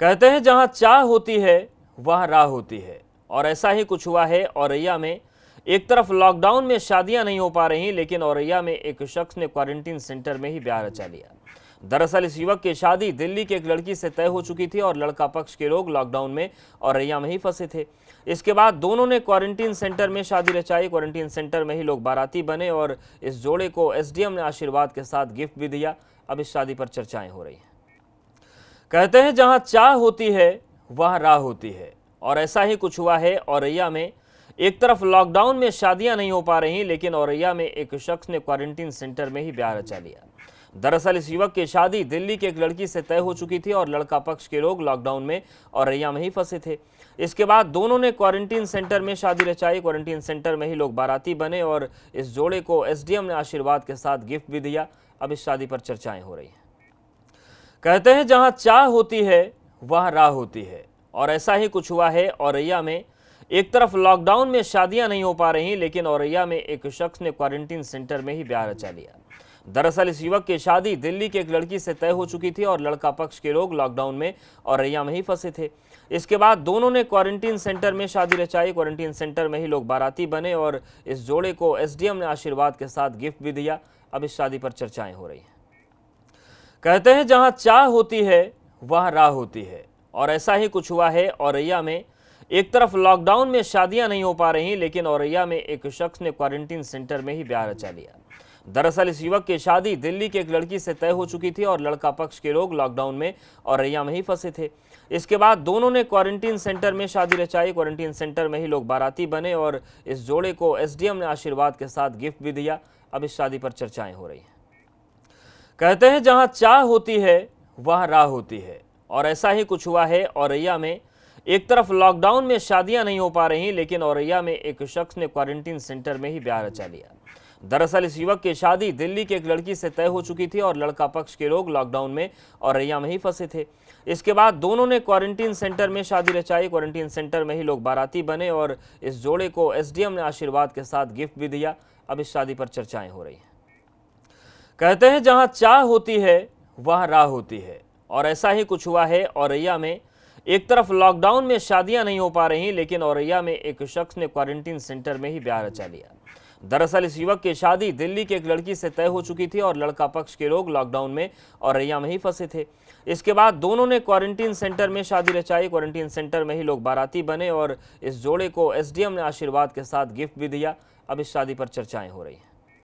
कहते हैं जहाँ चाह होती है वहां राह होती है और ऐसा ही कुछ हुआ है औरैया में एक तरफ लॉकडाउन में शादियां नहीं हो पा रही लेकिन औरैया में एक शख्स ने क्वारंटीन सेंटर में ही ब्याह रचा लिया दरअसल इस युवक की शादी दिल्ली के एक लड़की से तय हो चुकी थी और लड़का पक्ष के लोग लॉकडाउन में औरैया में ही फंसे थे इसके बाद दोनों ने क्वारंटीन सेंटर में शादी रचाई क्वारंटीन सेंटर में ही लोग बाराती बने और इस जोड़े को एसडीएम ने आशीर्वाद के साथ गिफ्ट भी दिया अब इस शादी पर चर्चाएं हो रही हैं कहते हैं जहां चाह होती है वहां राह होती है और ऐसा ही कुछ हुआ है औरैया में एक तरफ लॉकडाउन में शादियां नहीं हो पा रही लेकिन औरैया में एक शख्स ने क्वारंटीन सेंटर में ही ब्याह रचा लिया दरअसल इस युवक की शादी दिल्ली के एक लड़की से तय हो चुकी थी और लड़का पक्ष के लोग लॉकडाउन में औरैया में ही फंसे थे इसके बाद दोनों ने क्वारंटीन सेंटर में शादी रचाई क्वारंटीन सेंटर में ही लोग बाराती बने और इस जोड़े को एसडीएम ने आशीर्वाद के साथ गिफ्ट भी दिया अब इस शादी पर चर्चाएं हो रही हैं कहते हैं जहां चाह होती है वहां राह होती है और ऐसा ही कुछ हुआ है औरैया में एक तरफ लॉकडाउन में शादियां नहीं हो पा रही लेकिन औरैया में एक शख्स ने क्वारंटीन सेंटर में ही ब्याह रचा लिया दरअसल इस युवक की शादी दिल्ली की एक लड़की से तय हो चुकी थी और लड़का पक्ष के लोग लॉकडाउन में औरैया में ही फंसे थे इसके बाद दोनों ने क्वारंटीन सेंटर में शादी रचाई क्वारंटीन सेंटर में ही लोग बाराती बने और इस जोड़े को एसडीएम ने आशीर्वाद के साथ गिफ्ट भी दिया अब इस शादी पर चर्चाएं हो रही हैं कहते हैं जहां चाह होती है वहां राह होती है और ऐसा ही कुछ हुआ है औरैया में एक तरफ लॉकडाउन में शादियां नहीं हो पा रही लेकिन औरैया में एक शख्स ने क्वारंटीन सेंटर में ही ब्याह रचा लिया दरअसल इस युवक की शादी दिल्ली की एक लड़की से तय हो चुकी थी और लड़का पक्ष के लोग लॉकडाउन में औरैया में ही फंसे थे इसके बाद दोनों ने क्वारंटीन सेंटर में शादी रचाई क्वारंटीन सेंटर में ही लोग बाराती बने और इस जोड़े को एसडीएम ने आशीर्वाद के साथ गिफ्ट भी दिया अब इस शादी पर चर्चाएं हो रही हैं कहते हैं जहां चाह होती है वहां राह होती है और ऐसा ही कुछ हुआ है औरैया में एक तरफ लॉकडाउन में शादियां नहीं हो पा रही लेकिन औरैया में एक शख्स ने क्वारंटीन सेंटर में ही ब्याह रचा लिया दरअसल इस युवक की शादी दिल्ली के एक लड़की से तय हो चुकी थी और लड़का पक्ष के लोग लॉकडाउन में औरैया में ही फंसे थे इसके बाद दोनों ने क्वारंटीन सेंटर में शादी रचाई क्वारंटीन सेंटर में ही लोग बाराती बने और इस जोड़े को एसडीएम ने आशीर्वाद के साथ गिफ्ट भी दिया अब इस शादी पर चर्चाएं हो रही हैं कहते हैं जहाँ चाह होती है वहां राह होती है और ऐसा ही कुछ हुआ है औरैया में एक तरफ लॉकडाउन में शादियां नहीं हो पा रही लेकिन औरैया में एक शख्स ने क्वारंटीन सेंटर में ही ब्याह रचा लिया दरअसल इस युवक की शादी दिल्ली के एक लड़की से तय हो चुकी थी और लड़का पक्ष के लोग लॉकडाउन में औरैया में ही फंसे थे इसके बाद दोनों ने क्वारंटीन सेंटर में शादी रचाई क्वारंटीन सेंटर में ही लोग बाराती बने और इस जोड़े को एसडीएम ने आशीर्वाद के साथ गिफ्ट भी दिया अब इस शादी पर चर्चाएं हो रही हैं